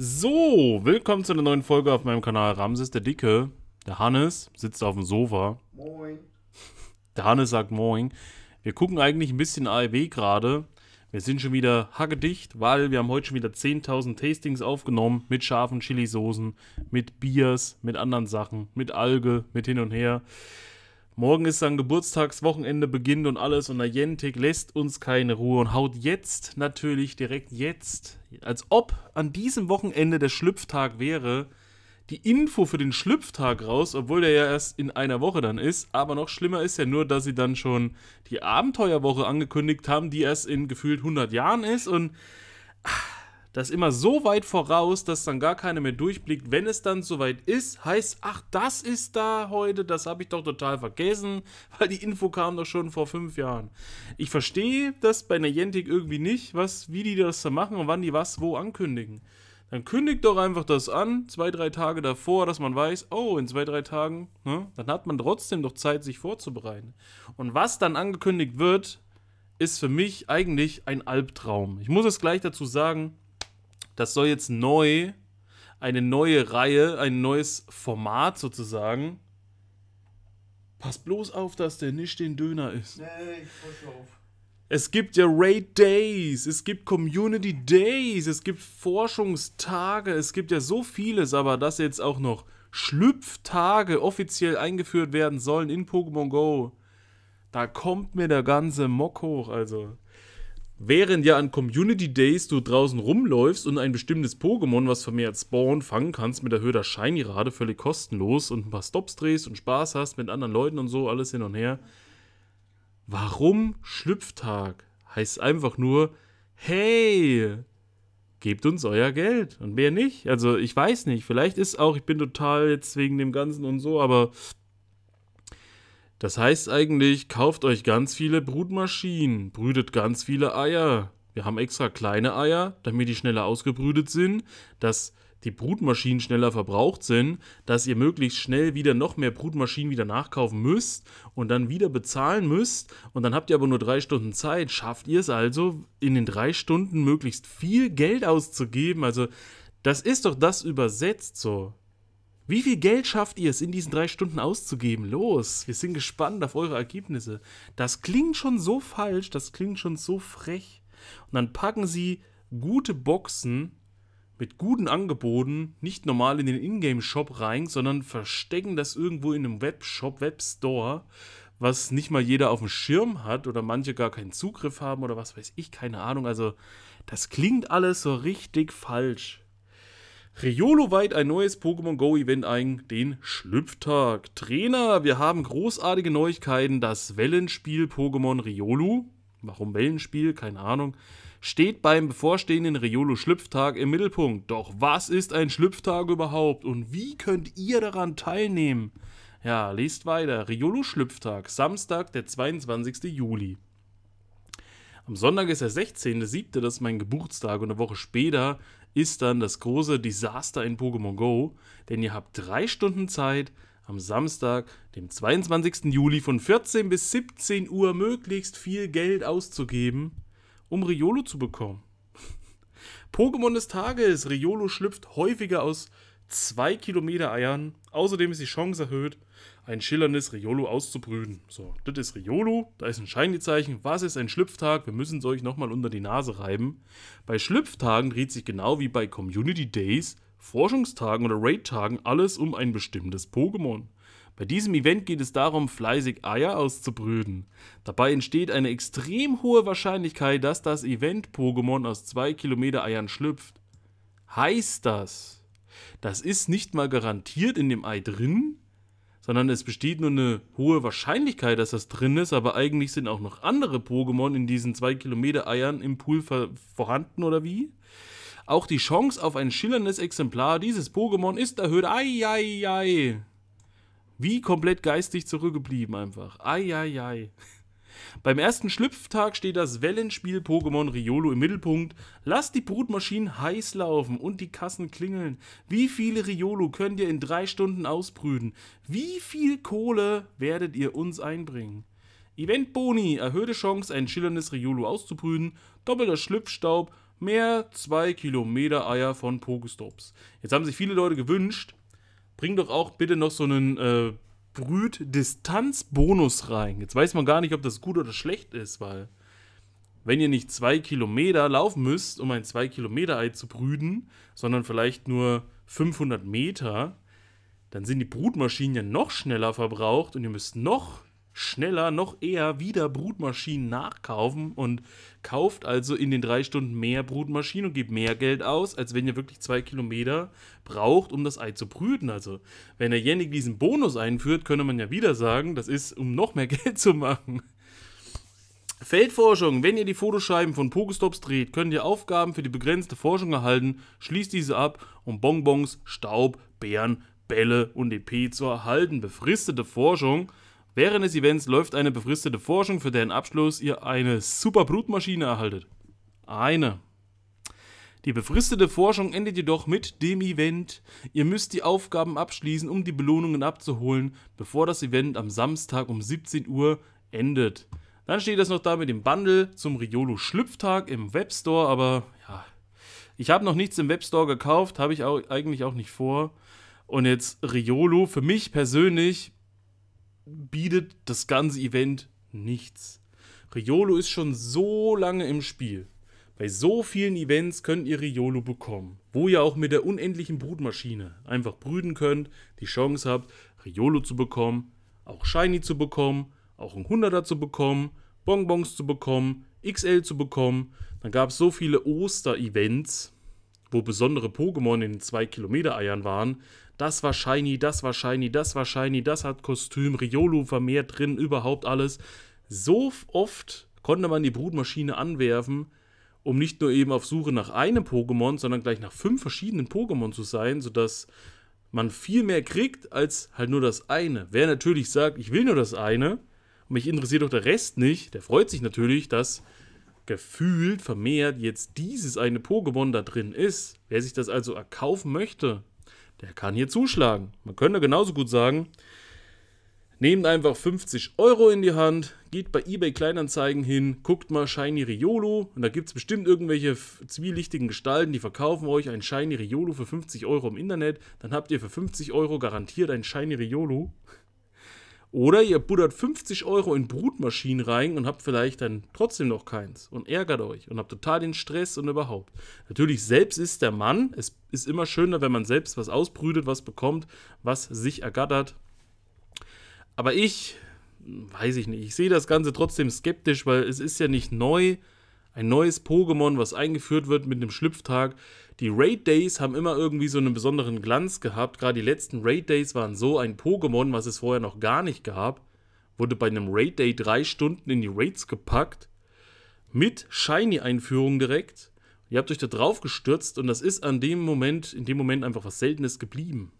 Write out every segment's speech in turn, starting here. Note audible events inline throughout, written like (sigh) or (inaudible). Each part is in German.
So, willkommen zu einer neuen Folge auf meinem Kanal Ramses der Dicke. Der Hannes sitzt auf dem Sofa. Moin. Der Hannes sagt Moin. Wir gucken eigentlich ein bisschen AEW gerade. Wir sind schon wieder hackedicht, weil wir haben heute schon wieder 10.000 Tastings aufgenommen mit scharfen Chili-Soßen, mit Biers, mit anderen Sachen, mit Alge, mit hin und her. Morgen ist dann Geburtstagswochenende beginnt und alles und Niantic lässt uns keine Ruhe und haut jetzt natürlich direkt jetzt, als ob an diesem Wochenende der Schlüpftag wäre, die Info für den Schlüpftag raus, obwohl der ja erst in einer Woche dann ist. Aber noch schlimmer ist ja nur, dass sie dann schon die Abenteuerwoche angekündigt haben, die erst in gefühlt 100 Jahren ist und das immer so weit voraus, dass dann gar keiner mehr durchblickt. Wenn es dann soweit ist, heißt, ach, das ist da heute, das habe ich doch total vergessen, (laughs) weil die Info kam doch schon vor fünf Jahren. Ich verstehe das bei Niantic irgendwie nicht, was, wie die das da machen und wann die was wo ankündigen. Dann kündigt doch einfach das an, zwei, drei Tage davor, dass man weiß, oh, in zwei, drei Tagen, ne, dann hat man trotzdem doch Zeit, sich vorzubereiten. Und was dann angekündigt wird, ist für mich eigentlich ein Albtraum. Ich muss es gleich dazu sagen, das soll jetzt neu, eine neue Reihe, ein neues Format sozusagen. Pass bloß auf, dass der nicht den Döner ist. Nee, ich push auf. Es gibt ja Raid Days, es gibt Community Days, es gibt Forschungstage, es gibt ja so vieles, aber dass jetzt auch noch Schlüpftage offiziell eingeführt werden sollen in Pokémon Go, da kommt mir der ganze Mock hoch, also. Während ja an Community Days du draußen rumläufst und ein bestimmtes Pokémon, was vermehrt Spawn, fangen kannst mit der Höhe der Shiny-Rate, völlig kostenlos und ein paar Stops drehst und Spaß hast mit anderen Leuten und so, alles hin und her. Warum Schlüpftag? Heißt einfach nur, hey, gebt uns euer Geld und mehr nicht. Also ich weiß nicht, vielleicht ist auch, ich bin total jetzt wegen dem Ganzen und so, aber das heißt eigentlich, kauft euch ganz viele Brutmaschinen, brütet ganz viele Eier. Wir haben extra kleine Eier, damit die schneller ausgebrütet sind, dass die Brutmaschinen schneller verbraucht sind, dass ihr möglichst schnell wieder noch mehr Brutmaschinen wieder nachkaufen müsst und dann wieder bezahlen müsst und dann habt ihr aber nur drei Stunden Zeit. Schafft ihr es also, in den drei Stunden möglichst viel Geld auszugeben? Also das ist doch das übersetzt so. Wie viel Geld schafft ihr es in diesen drei Stunden auszugeben? Los, wir sind gespannt auf eure Ergebnisse. Das klingt schon so falsch, das klingt schon so frech. Und dann packen sie gute Boxen mit guten Angeboten nicht normal in den Ingame-Shop rein, sondern verstecken das irgendwo in einem Webshop, Webstore, was nicht mal jeder auf dem Schirm hat oder manche gar keinen Zugriff haben oder was weiß ich, keine Ahnung. Also das klingt alles so richtig falsch riolo Rioloweit ein neues Pokémon Go Event ein, den Schlüpftag. Trainer, wir haben großartige Neuigkeiten. Das Wellenspiel Pokémon Riolu, warum Wellenspiel, keine Ahnung, steht beim bevorstehenden Riolo Schlüpftag im Mittelpunkt. Doch was ist ein Schlüpftag überhaupt und wie könnt ihr daran teilnehmen? Ja, lest weiter. Riolo Schlüpftag, Samstag, der 22. Juli. Am Sonntag ist der 16.07., das ist mein Geburtstag und eine Woche später ist dann das große Desaster in Pokémon Go, denn ihr habt drei Stunden Zeit, am Samstag, dem 22. Juli von 14 bis 17 Uhr möglichst viel Geld auszugeben, um Riolo zu bekommen. (laughs) Pokémon des Tages. Riolo schlüpft häufiger aus 2 Kilometer Eiern. Außerdem ist die Chance erhöht, ein schillerndes Riolo auszubrüden. So, das ist Riolo, da ist ein Scheingezeichen. Was ist ein Schlüpftag? Wir müssen es euch nochmal unter die Nase reiben. Bei Schlüpftagen dreht sich genau wie bei Community Days, Forschungstagen oder Raid-Tagen alles um ein bestimmtes Pokémon. Bei diesem Event geht es darum, fleißig Eier auszubrüten. Dabei entsteht eine extrem hohe Wahrscheinlichkeit, dass das Event-Pokémon aus 2 Kilometer Eiern schlüpft. Heißt das, das ist nicht mal garantiert in dem Ei drin, sondern es besteht nur eine hohe Wahrscheinlichkeit, dass das drin ist, aber eigentlich sind auch noch andere Pokémon in diesen 2 Kilometer Eiern im Pool vorhanden oder wie? Auch die Chance auf ein schillerndes Exemplar dieses Pokémon ist erhöht. Eieiei. Wie komplett geistig zurückgeblieben einfach. Eieiei. Beim ersten Schlüpftag steht das Wellenspiel Pokémon Riolo im Mittelpunkt. Lasst die Brutmaschinen heiß laufen und die Kassen klingeln. Wie viele Riolo könnt ihr in drei Stunden ausbrüten? Wie viel Kohle werdet ihr uns einbringen? Eventboni, erhöhte Chance, ein schillerndes Riolo auszubrüten, doppelter Schlüpfstaub, mehr 2 Kilometer Eier von Pokestops. Jetzt haben sich viele Leute gewünscht, bring doch auch bitte noch so einen äh, sprüht Distanzbonus rein. Jetzt weiß man gar nicht, ob das gut oder schlecht ist, weil wenn ihr nicht zwei Kilometer laufen müsst, um ein zwei Kilometer Ei zu brüten, sondern vielleicht nur 500 Meter, dann sind die Brutmaschinen ja noch schneller verbraucht und ihr müsst noch schneller, noch eher wieder Brutmaschinen nachkaufen und kauft also in den drei Stunden mehr Brutmaschinen und gebt mehr Geld aus, als wenn ihr wirklich zwei Kilometer braucht, um das Ei zu brüten. Also, wenn der derjenige diesen Bonus einführt, könnte man ja wieder sagen, das ist, um noch mehr (laughs) Geld zu machen. Feldforschung. Wenn ihr die Fotoscheiben von Pokestops dreht, könnt ihr Aufgaben für die begrenzte Forschung erhalten. Schließt diese ab, um Bonbons, Staub, Bären, Bälle und EP zu erhalten. Befristete Forschung. Während des Events läuft eine befristete Forschung, für deren Abschluss ihr eine super Brutmaschine erhaltet. Eine. Die befristete Forschung endet jedoch mit dem Event. Ihr müsst die Aufgaben abschließen, um die Belohnungen abzuholen, bevor das Event am Samstag um 17 Uhr endet. Dann steht das noch da mit dem Bundle zum Riolo Schlüpftag im Webstore, aber ja, ich habe noch nichts im Webstore gekauft, habe ich auch, eigentlich auch nicht vor. Und jetzt Riolo für mich persönlich bietet das ganze Event nichts. Riolo ist schon so lange im Spiel. Bei so vielen Events könnt ihr Riolo bekommen, wo ihr auch mit der unendlichen Brutmaschine einfach brüten könnt, die Chance habt, Riolo zu bekommen, auch Shiny zu bekommen, auch ein Hunderter zu bekommen, Bonbons zu bekommen, XL zu bekommen. Dann gab es so viele Oster-Events, wo besondere Pokémon in den 2-Kilometer-Eiern waren, das war shiny, das war shiny, das war shiny, das hat Kostüm, Riolu vermehrt drin, überhaupt alles. So oft konnte man die Brutmaschine anwerfen, um nicht nur eben auf Suche nach einem Pokémon, sondern gleich nach fünf verschiedenen Pokémon zu sein, sodass man viel mehr kriegt als halt nur das eine. Wer natürlich sagt, ich will nur das eine und mich interessiert doch der Rest nicht, der freut sich natürlich, dass gefühlt vermehrt jetzt dieses eine Pokémon da drin ist. Wer sich das also erkaufen möchte, der kann hier zuschlagen. Man könnte genauso gut sagen, nehmt einfach 50 Euro in die Hand, geht bei eBay Kleinanzeigen hin, guckt mal Shiny Riolo und da gibt es bestimmt irgendwelche zwielichtigen Gestalten, die verkaufen euch ein Shiny Riolo für 50 Euro im Internet. Dann habt ihr für 50 Euro garantiert ein Shiny Riolo. Oder ihr buddert 50 Euro in Brutmaschinen rein und habt vielleicht dann trotzdem noch keins und ärgert euch und habt total den Stress und überhaupt. Natürlich, selbst ist der Mann. Es ist immer schöner, wenn man selbst was ausbrütet, was bekommt, was sich ergattert. Aber ich, weiß ich nicht, ich sehe das Ganze trotzdem skeptisch, weil es ist ja nicht neu ein neues Pokémon, was eingeführt wird mit einem Schlüpftag. Die Raid Days haben immer irgendwie so einen besonderen Glanz gehabt. Gerade die letzten Raid Days waren so ein Pokémon, was es vorher noch gar nicht gab. Wurde bei einem Raid Day drei Stunden in die Raids gepackt. Mit Shiny-Einführung direkt. Ihr habt euch da drauf gestürzt und das ist an dem Moment, in dem Moment einfach was Seltenes geblieben.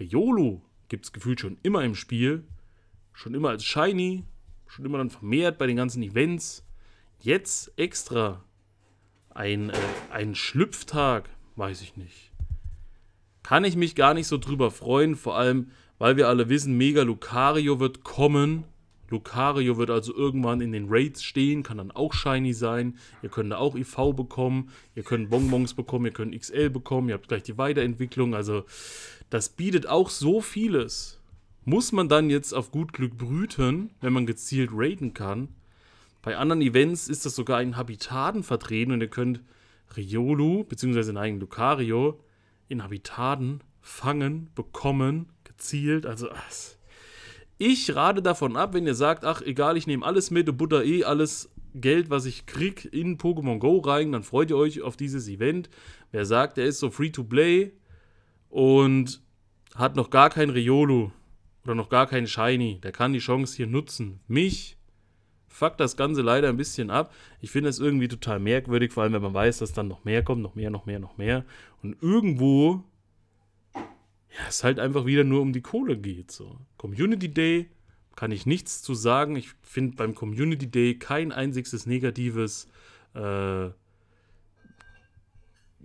Riolu es gefühlt schon immer im Spiel. Schon immer als Shiny. Schon immer dann vermehrt bei den ganzen Events jetzt extra ein, äh, ein Schlüpftag, weiß ich nicht. Kann ich mich gar nicht so drüber freuen, vor allem, weil wir alle wissen, Mega Lucario wird kommen. Lucario wird also irgendwann in den Raids stehen, kann dann auch shiny sein. Ihr könnt da auch IV bekommen, ihr könnt Bonbons bekommen, ihr könnt XL bekommen, ihr habt gleich die Weiterentwicklung. Also das bietet auch so vieles. Muss man dann jetzt auf gut Glück brüten, wenn man gezielt raiden kann? Bei anderen Events ist das sogar in Habitaten vertreten und ihr könnt Riolu, beziehungsweise nein, Lucario, in Habitaten fangen, bekommen, gezielt. Also, ich rate davon ab, wenn ihr sagt, ach, egal, ich nehme alles mit, und Butter eh, alles Geld, was ich krieg, in Pokémon Go rein, dann freut ihr euch auf dieses Event. Wer sagt, er ist so free to play und hat noch gar kein Riolu oder noch gar kein Shiny, der kann die Chance hier nutzen. Mich fuckt das Ganze leider ein bisschen ab. Ich finde es irgendwie total merkwürdig, vor allem wenn man weiß, dass dann noch mehr kommt, noch mehr, noch mehr, noch mehr. Und irgendwo, ja, es halt einfach wieder nur um die Kohle geht. So. Community Day kann ich nichts zu sagen. Ich finde beim Community Day kein einziges negatives. Äh,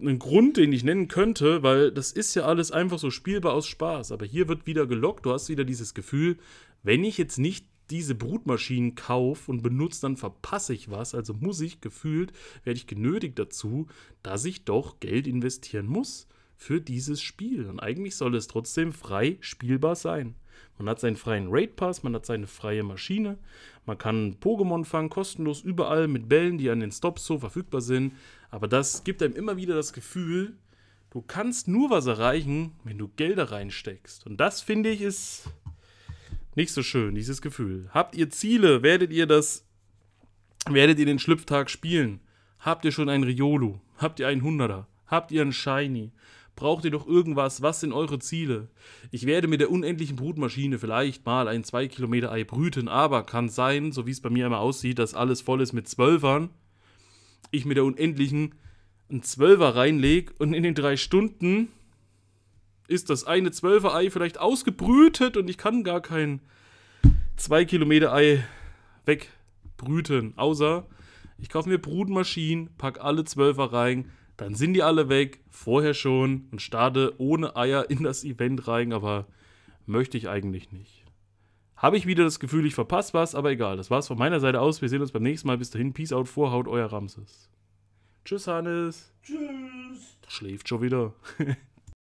einen Grund, den ich nennen könnte, weil das ist ja alles einfach so spielbar aus Spaß. Aber hier wird wieder gelockt, du hast wieder dieses Gefühl, wenn ich jetzt nicht diese Brutmaschinen kaufe und benutze, dann verpasse ich was. Also muss ich gefühlt, werde ich genötigt dazu, dass ich doch Geld investieren muss für dieses Spiel. Und eigentlich soll es trotzdem frei spielbar sein. Man hat seinen freien Raid Pass, man hat seine freie Maschine, man kann Pokémon fangen, kostenlos überall mit Bällen, die an den Stops so verfügbar sind. Aber das gibt einem immer wieder das Gefühl, du kannst nur was erreichen, wenn du Gelder reinsteckst. Und das finde ich ist nicht so schön, dieses Gefühl. Habt ihr Ziele? Werdet ihr das. Werdet ihr den Schlüpftag spielen? Habt ihr schon einen Riolu? Habt ihr einen Hunderter? Habt ihr einen Shiny? Braucht ihr doch irgendwas? Was sind eure Ziele? Ich werde mit der unendlichen Brutmaschine vielleicht mal ein 2 Kilometer Ei brüten, aber kann sein, so wie es bei mir immer aussieht, dass alles voll ist mit Zwölfern. Ich mit der unendlichen einen Zwölfer reinlege und in den drei Stunden ist das eine zwölfer Ei vielleicht ausgebrütet und ich kann gar kein 2 Kilometer Ei wegbrüten. Außer ich kaufe mir Brutmaschinen, pack alle Zwölfer rein, dann sind die alle weg, vorher schon und starte ohne Eier in das Event rein, aber möchte ich eigentlich nicht. Habe ich wieder das Gefühl, ich verpasse was, aber egal. Das war es von meiner Seite aus. Wir sehen uns beim nächsten Mal. Bis dahin, Peace out, Vorhaut, euer Ramses. Tschüss, Hannes. Tschüss. schläft schon wieder. (laughs)